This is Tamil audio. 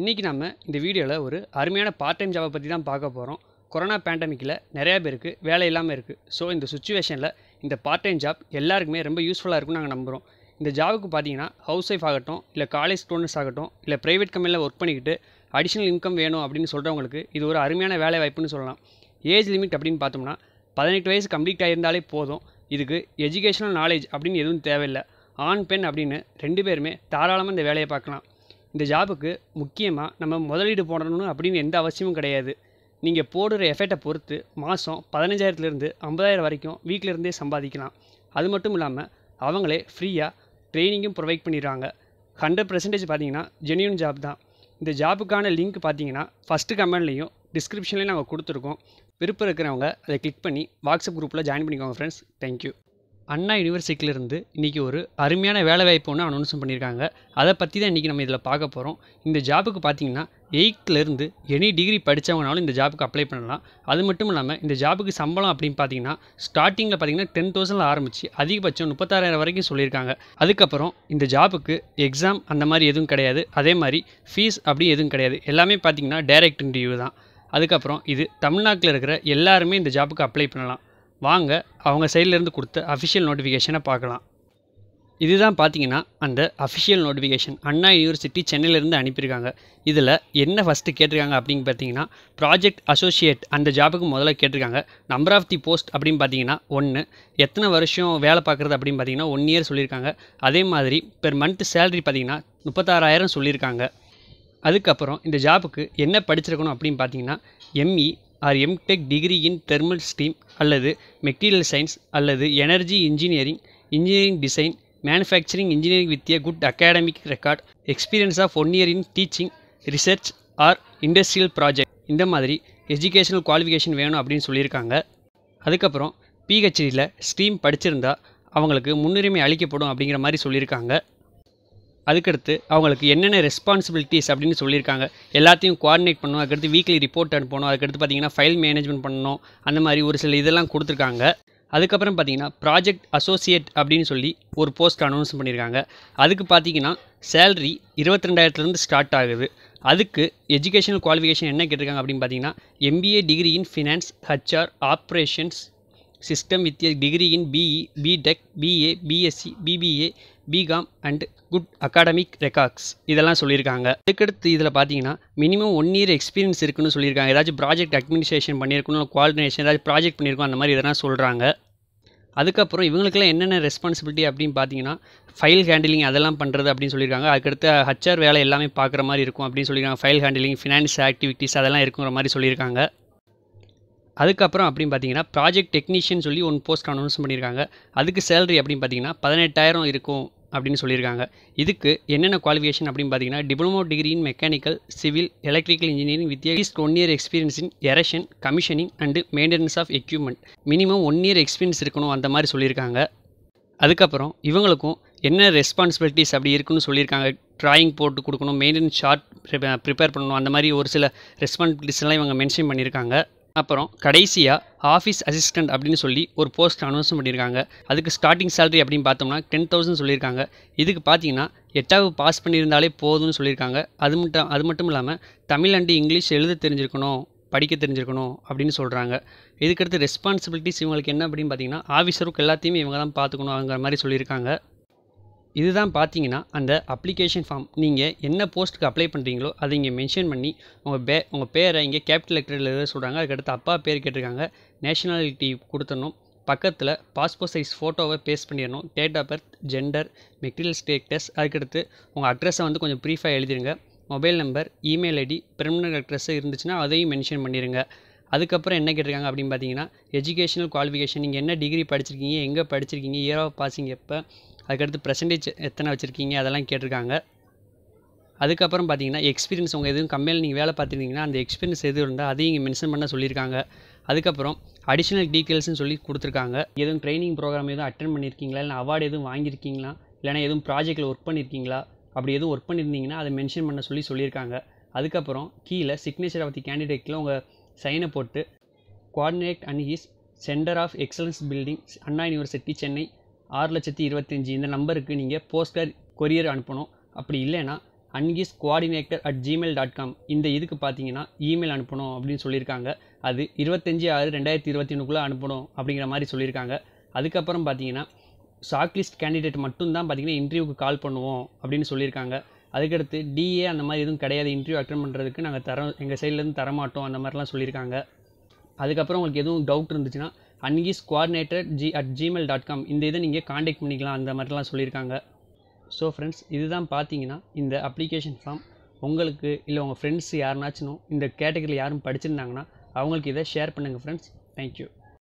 இன்றைக்கி நம்ம இந்த வீடியோவில் ஒரு அருமையான பார்ட் டைம் ஜாபை பற்றி தான் பார்க்க போகிறோம் கொரோனா பேண்டமிக்கில் நிறையா பேருக்கு வேலை இல்லாமல் இருக்குது ஸோ இந்த சுச்சுவேஷனில் இந்த பார்ட் டைம் ஜாப் எல்லாருக்குமே ரொம்ப யூஸ்ஃபுல்லாக இருக்கும்னு நாங்கள் நம்புகிறோம் இந்த ஜாபுக்கு பார்த்தீங்கன்னா ஹவுஸ் ஒய்ஃப் ஆகட்டும் இல்லை காலேஜ் ஸ்டூடெண்ட்ஸ் ஆகட்டும் இல்லை ப்ரைவேட் கம்பெனியில் ஒர்க் பண்ணிக்கிட்டு அடிஷ்னல் இன்கம் வேணும் அப்படின்னு சொல்கிறவங்களுக்கு இது ஒரு அருமையான வேலை வாய்ப்புன்னு சொல்லலாம் ஏஜ் லிமிட் அப்படின்னு பார்த்தோம்னா பதினெட்டு வயசு கம்ப்ளீட் ஆகியிருந்தாலே போதும் இதுக்கு எஜுகேஷனல் நாலேஜ் அப்படின்னு எதுவும் தேவையில்லை ஆண் பெண் அப்படின்னு ரெண்டு பேருமே தாராளமாக இந்த வேலையை பார்க்கலாம் இந்த ஜாபுக்கு முக்கியமாக நம்ம முதலீடு போடணும்னு அப்படின்னு எந்த அவசியமும் கிடையாது நீங்கள் போடுற எஃபெக்டை பொறுத்து மாதம் பதினஞ்சாயிரத்துலேருந்து ஐம்பதாயிரம் வரைக்கும் வீட்டிலேருந்தே சம்பாதிக்கலாம் அது மட்டும் இல்லாமல் அவங்களே ஃப்ரீயாக ட்ரைனிங்கும் ப்ரொவைட் பண்ணிடுறாங்க ஹண்ட்ரட் பர்சன்டேஜ் பார்த்தீங்கன்னா ஜென்யூன் ஜாப் தான் இந்த ஜாபுக்கான லிங்க் பார்த்தீங்கன்னா ஃபஸ்ட்டு கமெண்ட்லேயும் டிஸ்கிரிப்ஷன்லேயும் நாங்கள் கொடுத்துருக்கோம் விருப்பம் இருக்கிறவங்க அதை கிளிக் பண்ணி வாட்ஸ்அப் குரூப்பில் ஜாயின் பண்ணிக்கோங்க ஃப்ரெண்ட்ஸ் தேங்க்யூ அண்ணா யூனிவர்சிட்டியிலேருந்து இன்றைக்கி ஒரு அருமையான வேலைவாய்ப்பு ஒன்று அனௌன்ஸும் பண்ணியிருக்காங்க அதை பற்றி தான் இன்றைக்கி நம்ம இதில் பார்க்க போகிறோம் இந்த ஜாபுக்கு பார்த்தீங்கன்னா எயித்துலேருந்து எனி டிகிரி படித்தவங்கனாலும் இந்த ஜாபுக்கு அப்ளை பண்ணலாம் அது மட்டும் இல்லாமல் இந்த ஜாபுக்கு சம்பளம் அப்படின்னு பார்த்தீங்கன்னா ஸ்டார்டிங்கில் பார்த்தீங்கன்னா டென் தௌசண்டில் ஆரம்பித்து அதிகபட்சம் முப்பத்தாறாயிரம் வரைக்கும் சொல்லியிருக்காங்க அதுக்கப்புறம் இந்த ஜாபுக்கு எக்ஸாம் அந்த மாதிரி எதுவும் கிடையாது அதே மாதிரி ஃபீஸ் அப்படி எதுவும் கிடையாது எல்லாமே பார்த்தீங்கன்னா டைரக்ட் இன்டர்வியூ தான் அதுக்கப்புறம் இது தமிழ்நாட்டில் இருக்கிற எல்லாருமே இந்த ஜாபுக்கு அப்ளை பண்ணலாம் வாங்க அவங்க சைட்லேருந்து கொடுத்த அஃபிஷியல் நோட்டிஃபிகேஷனை பார்க்கலாம் இதுதான் பார்த்தீங்கன்னா அந்த அஃபிஷியல் நோட்டிஃபிகேஷன் அண்ணா யூனிவர்சிட்டி சென்னையிலேருந்து அனுப்பியிருக்காங்க இதில் என்ன ஃபஸ்ட்டு கேட்டிருக்காங்க அப்படின்னு பார்த்தீங்கன்னா ப்ராஜெக்ட் அசோசியேட் அந்த ஜாபுக்கு முதல்ல கேட்டிருக்காங்க நம்பர் ஆஃப் தி போஸ்ட் அப்படின்னு பார்த்தீங்கன்னா ஒன்று எத்தனை வருஷம் வேலை பார்க்குறது அப்படின்னு பார்த்தீங்கன்னா ஒன் இயர் சொல்லியிருக்காங்க அதே மாதிரி பெர் மந்த் சேலரி பார்த்தீங்கன்னா முப்பத்தாறாயிரம் சொல்லியிருக்காங்க அதுக்கப்புறம் இந்த ஜாபுக்கு என்ன படிச்சிருக்கணும் அப்படின்னு பார்த்தீங்கன்னா ME or MTech degree in thermal stream அல்லது மெட்டீரியல் சயின்ஸ் அல்லது energy engineering engineering design manufacturing engineering with a good academic record experience of one year in teaching research or industrial project இந்த மாதிரி எஜுகேஷனல் குவாலிஃபிகேஷன் வேணும் அப்படின்னு சொல்லியிருக்காங்க அதுக்கப்புறம் பிஹெச்டியில் ஸ்ட்ரீம் படிச்சிருந்தா அவங்களுக்கு முன்னுரிமை அளிக்கப்படும் அப்படிங்கிற மாதிரி சொல்லியிருக்காங்க அதுக்கடுத்து அவங்களுக்கு என்னென்ன ரெஸ்பான்சிபிலிட்டிஸ் அப்படின்னு சொல்லியிருக்காங்க எல்லாத்தையும் கோஆர்டினேட் பண்ணணும் அதுக்கடுத்து வீக்லி ரிப்போர்ட் அனுப்பணும் அதுக்கடுத்து பார்த்திங்கன்னா ஃபைல் மேனேஜ்மெண்ட் பண்ணணும் அந்த மாதிரி ஒரு சில இதெல்லாம் கொடுத்துருக்காங்க அதுக்கப்புறம் பார்த்தீங்கன்னா ப்ராஜெக்ட் அசோசியேட் அப்படின்னு சொல்லி ஒரு போஸ்ட் அனௌன்ஸ் பண்ணியிருக்காங்க அதுக்கு பார்த்தீங்கன்னா சேல்ரி இருபத்தி ரெண்டாயிரத்துலேருந்து ஸ்டார்ட் ஆகுது அதுக்கு எஜுகேஷனல் குவாலிஃபிகேஷன் என்ன கேட்டிருக்காங்க அப்படின்னு பார்த்தீங்கன்னா MBA degree in finance HR operations system with டிகிரியின் degree in BE BTech BA BSc BBA BCom and good academic records இதெல்லாம் சொல்லியிருக்காங்க அதுக்கடுத்து இதில் பார்த்தீங்கன்னா மினிமம் ஒன் இயர் எக்ஸ்பீரியன்ஸ் இருக்குன்னு சொல்லியிருக்காங்க ஏதாச்சும் ப்ராஜெக்ட் அட்மினிஸ்ட்ரேஷன் பண்ணியிருக்கணும் குவாடினேஷன் ஏதாவது ப்ராஜெக்ட் பண்ணியிருக்கோம் அந்த மாதிரி இதெல்லாம் சொல்கிறாங்க அதுக்கப்புறம் இவங்களுக்குலாம் என்னென்ன ரெஸ்பான்சிபிலிட்டி அப்படின்னு பார்த்தீங்கன்னா ஃபைல் ஹேண்டிலிங் அதெல்லாம் பண்ணுறது அப்படின்னு சொல்லியிருக்காங்க அதுக்கடுத்து ஹச்ஆர் வேலை எல்லாமே பார்க்குற மாதிரி இருக்கும் அப்படின்னு சொல்லியிருக்காங்க ஃபைல் ஹேண்டிலிங் ஃபினான்ஸ் ஆக்டிவிட்டீஸ் அதெல்லாம் இருக்குங்கிற மாதிரி சொல்லியிருக்காங்க அதுக்கப்புறம் அப்படின்னு பார்த்தீங்கன்னா ப்ராஜெக்ட் டெக்னீஷியன் சொல்லி ஒன் போஸ்ட் அனௌன்ஸ் பண்ணியிருக்காங்க அதுக்கு சேலரி அப்படின்னு பார்த்தீங்கன்னா பதினெட்டாயிரம் இருக்கும் அப்படின்னு சொல்லியிருக்காங்க இதுக்கு என்னென்ன குவாலிஃபிகேஷன் அப்படின்னு பார்த்தீங்கன்னா diploma degree in mechanical civil electrical engineering with at least one year experience in commissioning and maintenance of equipment minimum one year experience இருக்கணும் அந்த மாதிரி சொல்லியிருக்காங்க அதுக்கப்புறம் இவங்களுக்கும் என்ன ரெஸ்பான்சிபிலிட்டிஸ் அப்படி இருக்குன்னு சொல்லியிருக்காங்க ட்ராயிங் போட்டு கொடுக்கணும் மெயின்டெனன்ஸ் ஷார்ட் ப்ரிப்பேர் பண்ணணும் அந்த மாதிரி ஒரு சில ரெஸ்பான்சிபிலிட்டிஸ்லாம் இவங்க மென்ஷன் பண்ணியிருக்காங்க அப்புறம் கடைசியாக ஆஃபீஸ் அசிஸ்டண்ட் அப்படின்னு சொல்லி ஒரு போஸ்ட் அனௌன்ஸ் பண்ணியிருக்காங்க அதுக்கு ஸ்டார்டிங் சேலரி அப்படின்னு பார்த்தோம்னா டென் தௌசண்ட் சொல்லியிருக்காங்க இதுக்கு பார்த்தீங்கன்னா எட்டாவது பாஸ் பண்ணியிருந்தாலே போதும்னு சொல்லியிருக்காங்க அது மட்டும் அது மட்டும் இல்லாமல் தமிழ் அண்டு இங்கிலீஷ் எழுத தெரிஞ்சிருக்கணும் படிக்க தெரிஞ்சிருக்கணும் அப்படின்னு சொல்கிறாங்க இதுக்கடுத்து ரெஸ்பான்சிபிலிட்டிஸ் இவங்களுக்கு என்ன அப்படின்னு பார்த்தீங்கன்னா ஆஃபீஸருக்கு எல்லாத்தையுமே இவங்க தான் பார்த்துக்கணும் அங்கிற மாதிரி சொல்லியிருக்காங்க இதுதான் பார்த்தீங்கன்னா அந்த அப்ளிகேஷன் ஃபார்ம் நீங்கள் என்ன போஸ்ட்டுக்கு அப்ளை பண்ணுறீங்களோ அதை இங்கே மென்ஷன் பண்ணி உங்கள் பே உங்கள் பேரை இங்கே கேபிட்டல் லெக்டரில் எழுத சொல்கிறாங்க அதுக்கடுத்து அப்பா பேர் கேட்டிருக்காங்க நேஷனாலிட்டி கொடுத்துடணும் பக்கத்தில் பாஸ்போர்ட் சைஸ் ஃபோட்டோவை பேஸ்ட் பண்ணிடணும் date of birth gender material status அதுக்கடுத்து உங்கள் அட்ரஸை வந்து கொஞ்சம் ப்ரீஃபாக எழுதிடுங்க mobile number email ID permanent address இருந்துச்சுன்னா அதையும் மென்ஷன் பண்ணிடுங்க அதுக்கப்புறம் என்ன கேட்டிருக்காங்க அப்படின்னு பார்த்தீங்கன்னா எஜுகேஷனல் குவாலிஃபிகேஷன் நீங்கள் என்ன டிகிரி படிச்சிருக்கீங்க எங்கே படிச்சிருக்கீங்க இயர் ஆஃப் பாசிங் எப்போ அதுக்கடுத்து பர்சன்டேஜ் எத்தனை வச்சுருக்கீங்க அதெல்லாம் கேட்டிருக்காங்க அதுக்கப்புறம் பார்த்தீங்கன்னா எக்ஸ்பீரியன்ஸ் உங்கள் எதுவும் கம்பெனியில் நீங்கள் வேலை பார்த்துருந்தீங்கன்னா அந்த எக்ஸ்பீரியன்ஸ் எதுவும் இருந்தால் அதையும் இங்கே மென்ஷன் பண்ண சொல்லியிருக்காங்க அதுக்கப்புறம் அடிஷ்னல் டீட்டெயில்ஸ்னு சொல்லி கொடுத்துருக்காங்க எதுவும் ட்ரைனிங் ப்ரோக்ராம் எதுவும் அட்டன் பண்ணியிருக்கீங்களா இல்லை அவார்டு எதுவும் வாங்கியிருக்கீங்களா இல்லைனா எதுவும் ப்ராஜெக்டில் ஒர்க் பண்ணியிருக்கீங்களா அப்படி எதுவும் ஒர்க் பண்ணியிருந்தீங்கன்னா அதை மென்ஷன் பண்ண சொல்லி சொல்லியிருக்காங்க அதுக்கப்புறம் கீழே சிக்னேச்சர் ஆஃப் தி கேண்டிடேட்டில் உங்கள் சைனை போட்டு coordinate and is centre of excellence building Anna university Chennai ஆறு லட்சத்தி இருபத்தஞ்சி இந்த நம்பருக்கு நீங்கள் போஸ்டர் கொரியர் அனுப்பணும் அப்படி இல்லைன்னா ancis coordinator at Gmail dot com இந்த இதுக்கு பார்த்தீங்கன்னா இமெயில் அனுப்பணும் அப்படின்னு சொல்லியிருக்காங்க அது இருபத்தஞ்சி ஆறு ரெண்டாயிரத்தி இருபத்தி ஒன்றுக்குள்ளே அனுப்பணும் அப்படிங்கிற மாதிரி சொல்லியிருக்காங்க அதுக்கப்புறம் பார்த்தீங்கன்னா லிஸ்ட் கேண்டிடேட் மட்டும்தான் பார்த்தீங்கன்னா இன்டர்வியூக்கு கால் பண்ணுவோம் அப்படின்னு சொல்லியிருக்காங்க அதுக்கடுத்து டிஏ அந்த மாதிரி எதுவும் கிடையாது இன்டர்வியூ அட்டன் பண்ணுறதுக்கு நாங்கள் தர எங்கள் சைட்லேருந்து தரமாட்டோம் அந்த மாதிரிலாம் சொல்லியிருக்காங்க அதுக்கப்புறம் உங்களுக்கு எதுவும் டவுட் இருந்துச்சுன்னா ancis coordinator G at Gmail dot com இந்த இதை நீங்கள் காண்டாக்ட் பண்ணிக்கலாம் அந்த மாதிரிலாம் சொல்லியிருக்காங்க ஸோ ஃப்ரெண்ட்ஸ் இதுதான் பார்த்தீங்கன்னா இந்த அப்ளிகேஷன் ஃபார்ம் உங்களுக்கு இல்லை உங்கள் ஃப்ரெண்ட்ஸ் யாருனாச்சும் இந்த கேட்டகரியில் யாரும் படிச்சிருந்தாங்கன்னா அவங்களுக்கு இதை ஷேர் பண்ணுங்கள் ஃப்ரெண்ட்ஸ் தேங்க்யூ